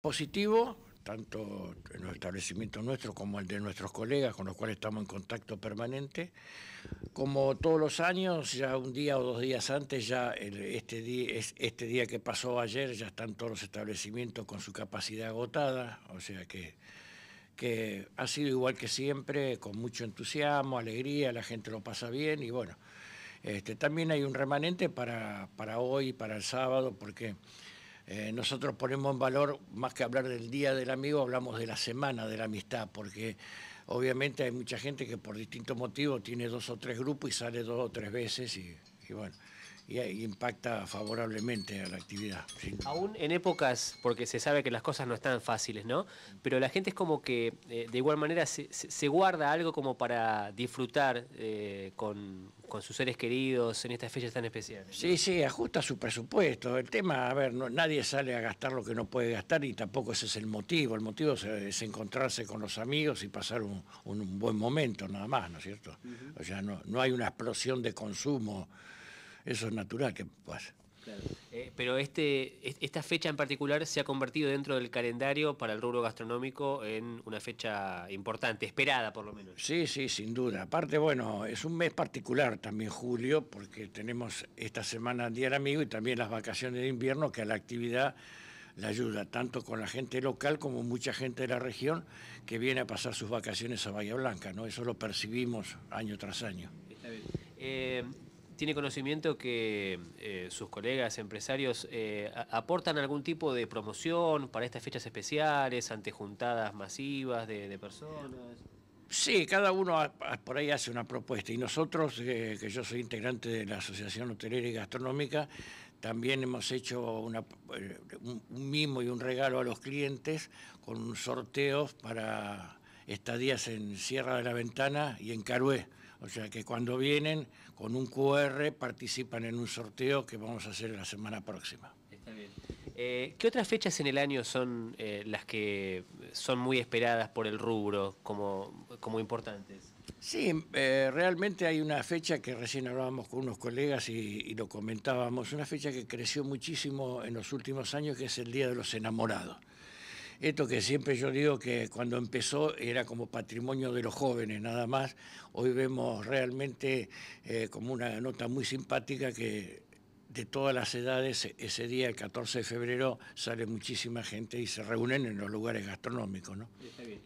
positivo, tanto en los establecimientos nuestros como el de nuestros colegas con los cuales estamos en contacto permanente. Como todos los años, ya un día o dos días antes, ya este, día, es, este día que pasó ayer, ya están todos los establecimientos con su capacidad agotada, o sea que, que ha sido igual que siempre, con mucho entusiasmo, alegría, la gente lo pasa bien y bueno, este, también hay un remanente para, para hoy, para el sábado, porque... Eh, nosotros ponemos en valor, más que hablar del Día del Amigo, hablamos de la Semana de la Amistad, porque obviamente hay mucha gente que por distintos motivos tiene dos o tres grupos y sale dos o tres veces y, y bueno y, eh, impacta favorablemente a la actividad. Aún en épocas, porque se sabe que las cosas no están fáciles, ¿no? Pero la gente es como que eh, de igual manera se, guarda algo como para disfrutar eh, con, con, sus seres queridos en estas fechas tan especiales. Sí, sí, ajusta su presupuesto. El tema, a ver, nadie sale a gastar lo que no puede gastar y tampoco ese es el motivo. El motivo es, encontrarse con los amigos y pasar un, buen momento nada más, ¿no es cierto? O sea, no, no hay una explosión de consumo. Eso es natural que pase. Eh, pero este, esta fecha en particular se ha convertido dentro del calendario para el rubro gastronómico en una fecha importante, esperada por lo menos. Sí, sí, sin duda. Aparte, bueno, es un mes particular también julio, porque tenemos esta semana Día del Amigo y también las vacaciones de invierno, que a la actividad la ayuda, tanto con la gente local como mucha gente de la región que viene a pasar sus vacaciones a Bahía Blanca, ¿no? Eso lo percibimos año tras año. Eh, tiene conocimiento que eh, sus colegas empresarios eh, aportan algún tipo de promoción para estas fechas especiales, ante juntadas masivas de, personas? Sí, cada uno por ahí hace una propuesta y nosotros, eh, que yo soy integrante de la Asociación Hotelera y Gastronómica, también hemos hecho un, un mimo y un regalo a los clientes con sorteos para estadías en Sierra de la Ventana y en Carué. O sea que cuando vienen con un QR participan en un sorteo que vamos a hacer la semana próxima. Está bien. Eh, ¿Qué otras fechas en el año son eh, las que son muy esperadas por el rubro como, como importantes? Sí, eh, realmente hay una fecha que recién hablábamos con unos colegas y, lo comentábamos, una fecha que creció muchísimo en los últimos años, que es el Día de los Enamorados esto que siempre yo digo que cuando empezó era como patrimonio de los jóvenes nada más, hoy vemos realmente eh, como una nota muy simpática que de todas las edades, e-, ese día, el 14 de febrero, sale muchísima gente y se reúnen en los lugares gastronómicos,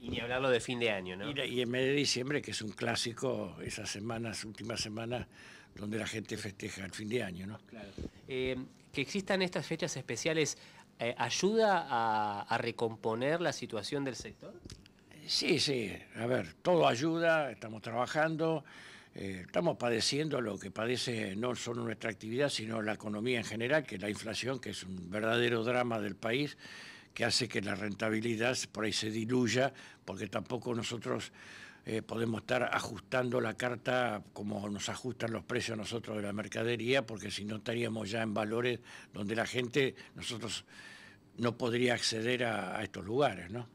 Y ni hablarlo de fin de año, ¿no? Y, en medio de diciembre, que es un clásico, esas semanas, últimas semanas, donde la gente festeja el fin de año, ¿no? Claro. Eh, que existan estas fechas especiales eh, ayuda a, recomponer la situación del sector? Sí, sí, a ver, todo ayuda, estamos trabajando, eh, estamos padeciendo lo que padece no solo nuestra actividad, sino la economía en general, que es la inflación, que es un verdadero drama del país que hace que la rentabilidad por ahí se diluya, porque tampoco nosotros eh, podemos estar ajustando la carta como nos ajustan los precios nosotros de la mercadería, porque si no estaríamos ya en valores donde la gente, nosotros no podría acceder a estos lugares, ¿no?